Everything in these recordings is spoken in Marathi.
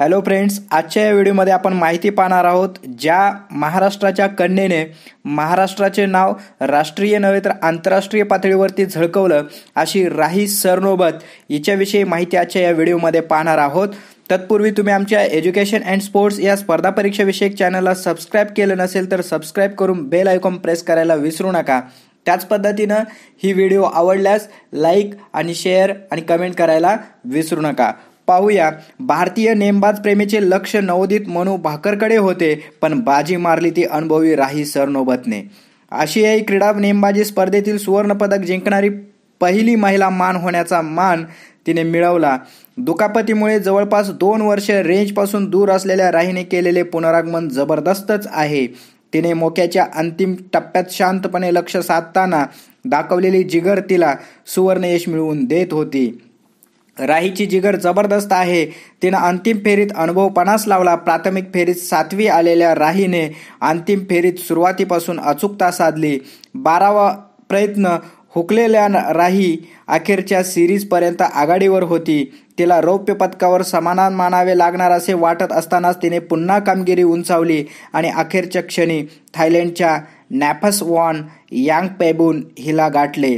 हॅलो फ्रेंड्स आजच्या या व्हिडिओमध्ये आपण माहिती पाहणार आहोत ज्या महाराष्ट्राच्या कन्येने महाराष्ट्राचे नाव राष्ट्रीय नव्हे तर आंतरराष्ट्रीय पातळीवरती झळकवलं अशी राही सरनोबत हिच्याविषयी माहिती आजच्या या व्हिडिओमध्ये पाहणार आहोत तत्पूर्वी तुम्ही आमच्या एज्युकेशन अँड स्पोर्ट्स या स्पर्धा परीक्षाविषयक चॅनलला सबस्क्राईब केलं नसेल तर सबस्क्राईब करून बेल आयकॉन प्रेस करायला विसरू नका त्याच पद्धतीनं ही व्हिडिओ आवडल्यास लाईक आणि शेअर आणि कमेंट करायला विसरू नका पाहूया भारतीय नेमबाज प्रेमीचे लक्ष नवोदित मनू भाकरकडे होते पण बाजी मारली ती अनुभवी राही सरनोबतने आशियाई क्रीडा नेमबाजी स्पर्धेतील सुवर्णपदक जिंकणारी पहिली महिला मान होण्याचा मान तिने मिळवला दुखापतीमुळे जवळपास दोन वर्ष रेंजपासून दूर असलेल्या राहीने केलेले पुनरागमन जबरदस्तच आहे तिने मोक्याच्या अंतिम टप्प्यात शांतपणे लक्ष साधताना दाखवलेली जिगर तिला सुवर्ण यश मिळवून देत होती राहीची जिगर जबरदस्त आहे तिनं अंतिम फेरीत अनुभव पणास लावला प्राथमिक फेरीत सातवी आलेल्या राहीने अंतिम फेरीत सुरुवातीपासून अचूकता साधली बारावा प्रयत्न हुकलेल्या राही अखेरच्या सिरीजपर्यंत आघाडीवर होती तिला रौप्य पदकावर समाधान मानावे लागणार असे वाटत असतानाच तिने पुन्हा कामगिरी उंचावली आणि अखेरच्या क्षणी थायलंडच्या नॅफस वॉन यांग पेबून हिला गाठले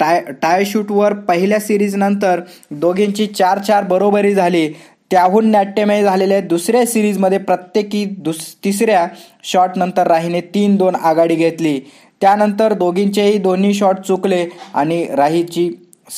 टाय टायशूटवर पहिल्या सिरीजनंतर दोघींची चार चार बरोबरी झाली त्याहून नाट्यमय झालेल्या दुसऱ्या सिरीजमध्ये प्रत्येकी दुस तिसऱ्या शॉटनंतर राहीने तीन दोन आघाडी घेतली त्यानंतर दोघींचेही दोन्ही शॉट चुकले आणि राहीची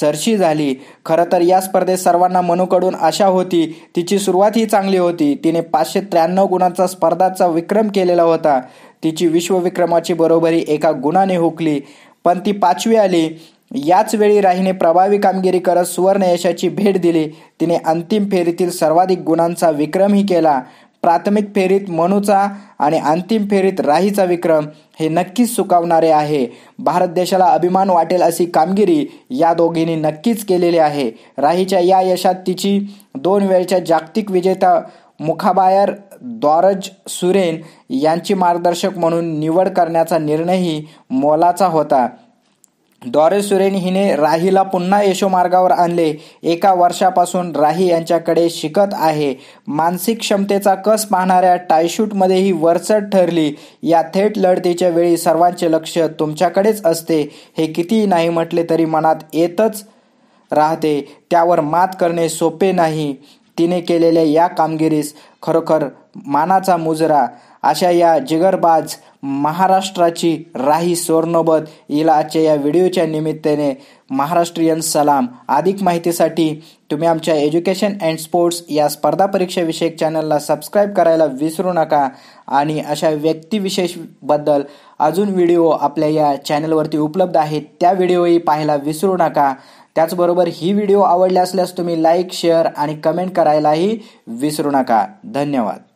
सरशी झाली खरं तर या स्पर्धेत सर्वांना मनूकडून आशा होती तिची सुरुवात ही चांगली होती तिने पाचशे त्र्याण्णव गुणांचा स्पर्धाचा विक्रम केलेला होता तिची विश्वविक्रमाची बरोबरी एका गुणाने हुकली पण ती पाचवी आली याच वेळी राहीने प्रभावी कामगिरी करत सुवर्ण यशाची भेट दिली तिने अंतिम फेरीतील सर्वाधिक गुणांचा विक्रमही केला प्राथमिक फेरीत मनूचा आणि अंतिम फेरीत राहीचा विक्रम हे नक्कीच सुकावणारे आहे भारत देशाला अभिमान वाटेल अशी कामगिरी या दोघींनी नक्कीच केलेली आहे राहीच्या या यशात तिची दोन वेळच्या जागतिक विजेता मुखाबायर द्वारज सुरेन यांची मार्गदर्शक म्हणून निवड करण्याचा निर्णयही मोलाचा होता द्वारे सुरेन हिने राहीला पुन्हा यशो मार्गावर आणले एका वर्षापासून राही यांच्याकडे शिकत आहे मानसिक क्षमतेचा कस पाहणाऱ्या टायशूटमध्ये ही वरचढ ठरली या थेट लढतीच्या वेळी सर्वांचे लक्ष तुमच्याकडेच असते हे कितीही नाही म्हटले तरी मनात येतच राहते त्यावर मात करणे सोपे नाही तिने केलेल्या या कामगिरीस खरोखर मानाचा मुजरा अशा या जिगरबाज महाराष्ट्राची राही सोरनोबत हिला आजच्या या व्हिडिओच्या निमित्ताने महाराष्ट्रीयन सलाम अधिक माहितीसाठी तुम्ही आमच्या एज्युकेशन अँड स्पोर्ट्स या स्पर्धा परीक्षाविषयक चॅनलला सबस्क्राईब करायला विसरू नका आणि अशा व्यक्तिविशेषबद्दल अजून व्हिडिओ आपल्या या चॅनलवरती उपलब्ध आहेत त्या व्हिडिओही पाहायला विसरू नका त्याचबरोबर ही व्हिडिओ आवडल्यास असल्यास तुम्ही लाईक शेअर आणि कमेंट करायलाही विसरू नका धन्यवाद